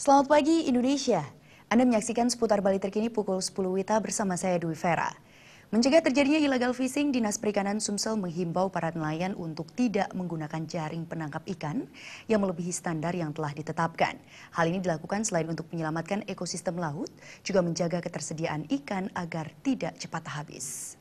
Selamat pagi Indonesia. Anda menyaksikan seputar Bali terkini pukul 10 WITA bersama saya Dwi Vera. Mencegah terjadinya illegal fishing, Dinas Perikanan Sumsel menghimbau para nelayan untuk tidak menggunakan jaring penangkap ikan yang melebihi standar yang telah ditetapkan. Hal ini dilakukan selain untuk menyelamatkan ekosistem laut, juga menjaga ketersediaan ikan agar tidak cepat habis.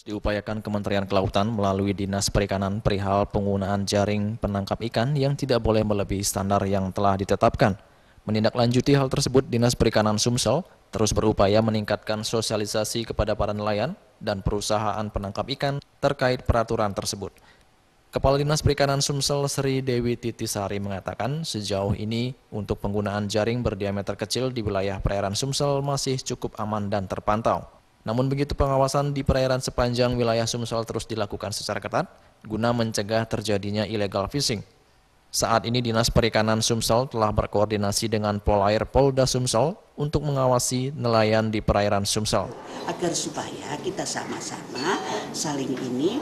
Terus diupayakan Kementerian Kelautan melalui Dinas Perikanan perihal penggunaan jaring penangkap ikan yang tidak boleh melebihi standar yang telah ditetapkan. Menindaklanjuti hal tersebut, Dinas Perikanan Sumsel terus berupaya meningkatkan sosialisasi kepada para nelayan dan perusahaan penangkap ikan terkait peraturan tersebut. Kepala Dinas Perikanan Sumsel Sri Dewi Titisari mengatakan sejauh ini untuk penggunaan jaring berdiameter kecil di wilayah perairan Sumsel masih cukup aman dan terpantau. Namun begitu pengawasan di perairan sepanjang wilayah Sumsel terus dilakukan secara ketat guna mencegah terjadinya illegal fishing saat ini Dinas Perikanan Sumsel telah berkoordinasi dengan Polair Polda Sumsel untuk mengawasi nelayan di perairan Sumsel. Agar supaya kita sama-sama saling ini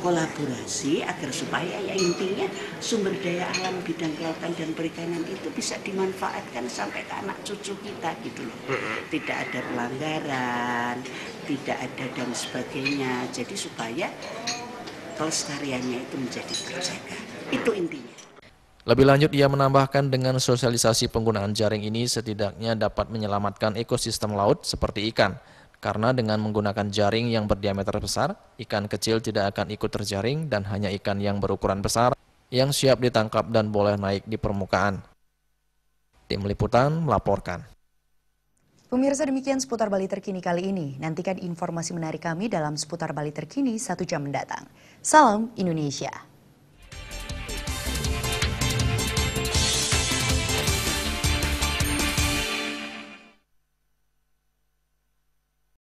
kolaborasi agar supaya ya intinya sumber daya alam bidang kelautan dan perikanan itu bisa dimanfaatkan sampai ke anak cucu kita gitu loh. Tidak ada pelanggaran, tidak ada dan sebagainya. Jadi supaya kelestariannya itu menjadi terjaga. Itu intinya. Lebih lanjut ia menambahkan dengan sosialisasi penggunaan jaring ini setidaknya dapat menyelamatkan ekosistem laut seperti ikan. Karena dengan menggunakan jaring yang berdiameter besar, ikan kecil tidak akan ikut terjaring dan hanya ikan yang berukuran besar yang siap ditangkap dan boleh naik di permukaan. Tim Liputan melaporkan. Pemirsa demikian seputar Bali terkini kali ini. Nantikan informasi menarik kami dalam seputar Bali terkini satu jam mendatang. Salam Indonesia.